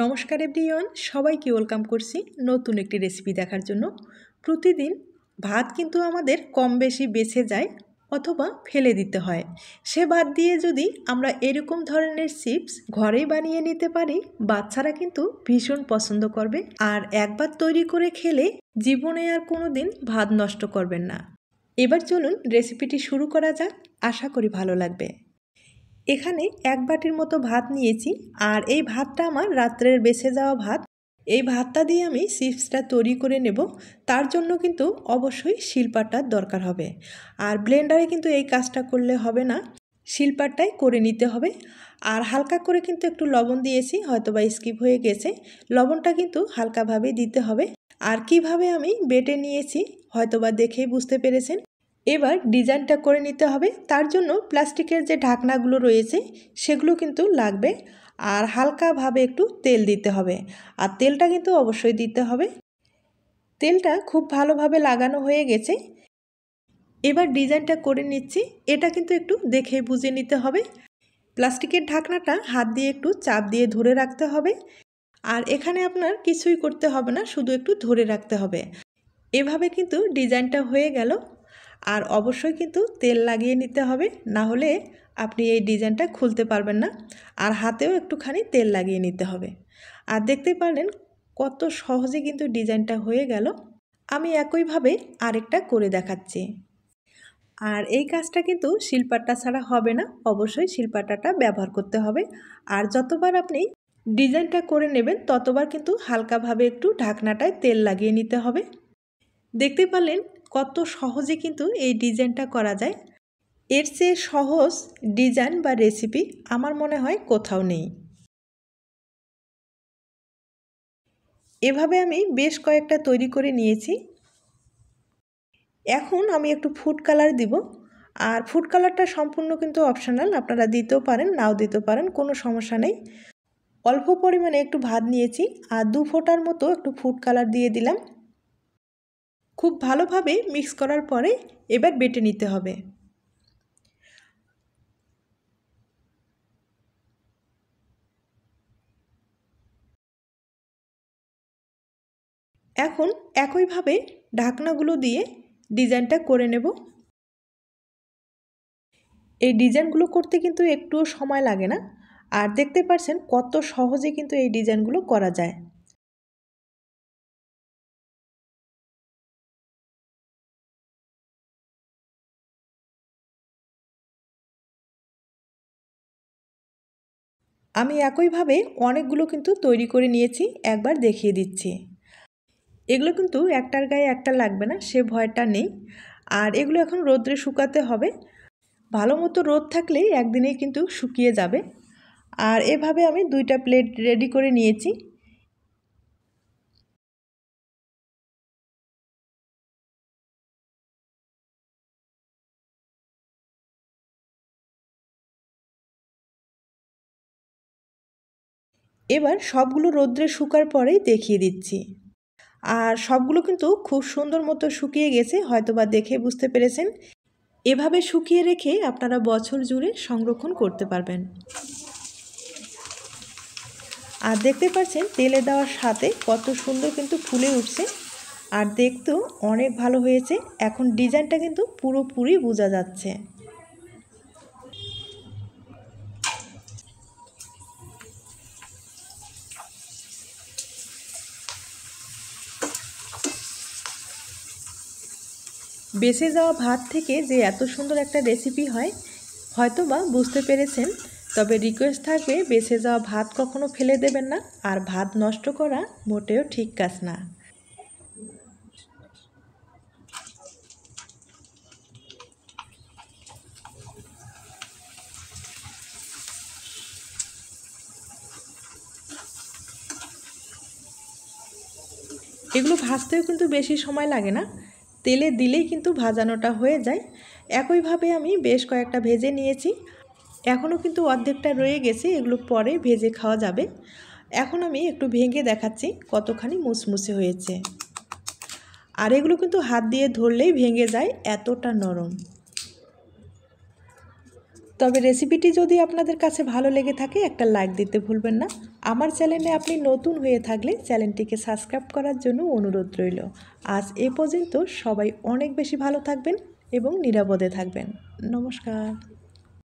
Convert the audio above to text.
নমস্কার এভরিওয়ান সবাইকে ওয়েলকাম করছি নতুন একটি রেসিপি দেখার জন্য প্রতিদিন ভাত কিন্তু আমাদের কম বেশি বেছে যায় অথবা ফেলে দিতে হয় সে ভাত দিয়ে যদি আমরা এরকম ধরনের চিপস ঘরেই বানিয়ে নিতে পারি বাচ্চারা কিন্তু ভীষণ পছন্দ করবে আর একবার তৈরি করে খেলে জীবনে আর কোনো দিন ভাত নষ্ট করবেন না এবার চলুন রেসিপিটি শুরু করা যাক আশা করি ভালো লাগবে এখানে এক বাটির মতো ভাত নিয়েছি আর এই ভাতটা আমার রাত্রের বেছে যাওয়া ভাত এই ভাতটা দিয়ে আমি চিপসটা তৈরি করে নেব তার জন্য কিন্তু অবশ্যই শিল্পাটার দরকার হবে আর ব্লেন্ডারে কিন্তু এই কাজটা করলে হবে না শিল্পারটাই করে নিতে হবে আর হালকা করে কিন্তু একটু লবণ দিয়েছি হয়তো বা স্কিপ হয়ে গেছে লবণটা কিন্তু হালকাভাবে দিতে হবে আর কিভাবে আমি বেটে নিয়েছি হয়তোবা দেখেই বুঝতে পেরেছেন এবার ডিজাইনটা করে নিতে হবে তার জন্য প্লাস্টিকের যে ঢাকনাগুলো রয়েছে সেগুলো কিন্তু লাগবে আর হালকাভাবে একটু তেল দিতে হবে আর তেলটা কিন্তু অবশ্যই দিতে হবে তেলটা খুব ভালোভাবে লাগানো হয়ে গেছে এবার ডিজাইনটা করে নিচ্ছি এটা কিন্তু একটু দেখে বুঝে নিতে হবে প্লাস্টিকের ঢাকনাটা হাত দিয়ে একটু চাপ দিয়ে ধরে রাখতে হবে আর এখানে আপনার কিছুই করতে হবে না শুধু একটু ধরে রাখতে হবে এভাবে কিন্তু ডিজাইনটা হয়ে গেল আর অবশ্যই কিন্তু তেল লাগিয়ে নিতে হবে না হলে আপনি এই ডিজাইনটা খুলতে পারবেন না আর হাতেও একটুখানি তেল লাগিয়ে নিতে হবে আর দেখতে পারলেন কত সহজে কিন্তু ডিজাইনটা হয়ে গেল আমি একইভাবে আরেকটা করে দেখাচ্ছি আর এই কাজটা কিন্তু শিল্পাটা ছাড়া হবে না অবশ্যই শিল্পাটাটা ব্যবহার করতে হবে আর যতবার আপনি ডিজাইনটা করে নেবেন ততবার কিন্তু হালকাভাবে একটু ঢাকনাটায় তেল লাগিয়ে নিতে হবে দেখতে পারলেন কত সহজে কিন্তু এই ডিজাইনটা করা যায় এর চেয়ে সহজ ডিজাইন বা রেসিপি আমার মনে হয় কোথাও নেই এভাবে আমি বেশ কয়েকটা তৈরি করে নিয়েছি এখন আমি একটু ফুড কালার দিব আর ফুড কালারটা সম্পূর্ণ কিন্তু অপশনাল আপনারা দিতেও পারেন নাও দিতে পারেন কোনো সমস্যা নেই অল্প পরিমাণে একটু ভাত নিয়েছি আর দু ফোটার মতো একটু ফুড কালার দিয়ে দিলাম খুব ভালোভাবে মিক্স করার পরে এবার বেটে নিতে হবে এখন একইভাবে ঢাকনাগুলো দিয়ে ডিজাইনটা করে নেব এই ডিজাইনগুলো করতে কিন্তু একটুও সময় লাগে না আর দেখতে পাচ্ছেন কত সহজে কিন্তু এই ডিজাইনগুলো করা যায় আমি একইভাবে অনেকগুলো কিন্তু তৈরি করে নিয়েছি একবার দেখিয়ে দিচ্ছি এগুলো কিন্তু একটার গায়ে একটা লাগবে না সে ভয়টা নেই আর এগুলো এখন রোদ্রে শুকাতে হবে ভালো মতো রোদ থাকলে একদিনেই কিন্তু শুকিয়ে যাবে আর এভাবে আমি দুইটা প্লেট রেডি করে নিয়েছি এবার সবগুলো রোদ্রে শুকার পরেই দেখিয়ে দিচ্ছি আর সবগুলো কিন্তু খুব সুন্দর মতো শুকিয়ে গেছে হয়তোবা দেখে বুঝতে পেরেছেন এভাবে শুকিয়ে রেখে আপনারা বছর জুড়ে সংরক্ষণ করতে পারবেন আর দেখতে পাচ্ছেন তেলে দেওয়ার সাথে কত সুন্দর কিন্তু ফুলে উঠছে আর দেখতেও অনেক ভালো হয়েছে এখন ডিজাইনটা কিন্তু পুরোপুরি বোঝা যাচ্ছে বেসে যাওয়া ভাত থেকে যে এত সুন্দর একটা রেসিপি হয় হয়তো বা বুঝতে পেরেছেন তবে রিকোয়েস্ট থাকবে বেসে যাওয়া ভাত কখনো ফেলে দেবেন না আর ভাত নষ্ট করা মোটেও ঠিক কাজ না এগুলো ভাজতেও কিন্তু বেশি সময় লাগে না তেলে দিলেই কিন্তু ভাজানোটা হয়ে যায় একইভাবে আমি বেশ কয়েকটা ভেজে নিয়েছি এখনও কিন্তু অর্ধেকটা রয়ে গেছে এগুলো পরে ভেজে খাওয়া যাবে এখন আমি একটু ভেঙে দেখাচ্ছি কতখানি মুসমুসে হয়েছে আর এগুলো কিন্তু হাত দিয়ে ধরলেই ভেঙে যায় এতটা নরম তবে রেসিপিটি যদি আপনাদের কাছে ভালো লেগে থাকে একটা লাইক দিতে ভুলবেন না আমার চ্যানেলে আপনি নতুন হয়ে থাকলে চ্যানেলটিকে সাবস্ক্রাইব করার জন্য অনুরোধ রইল আজ এ পর্যন্ত সবাই অনেক বেশি ভালো থাকবেন এবং নিরাপদে থাকবেন নমস্কার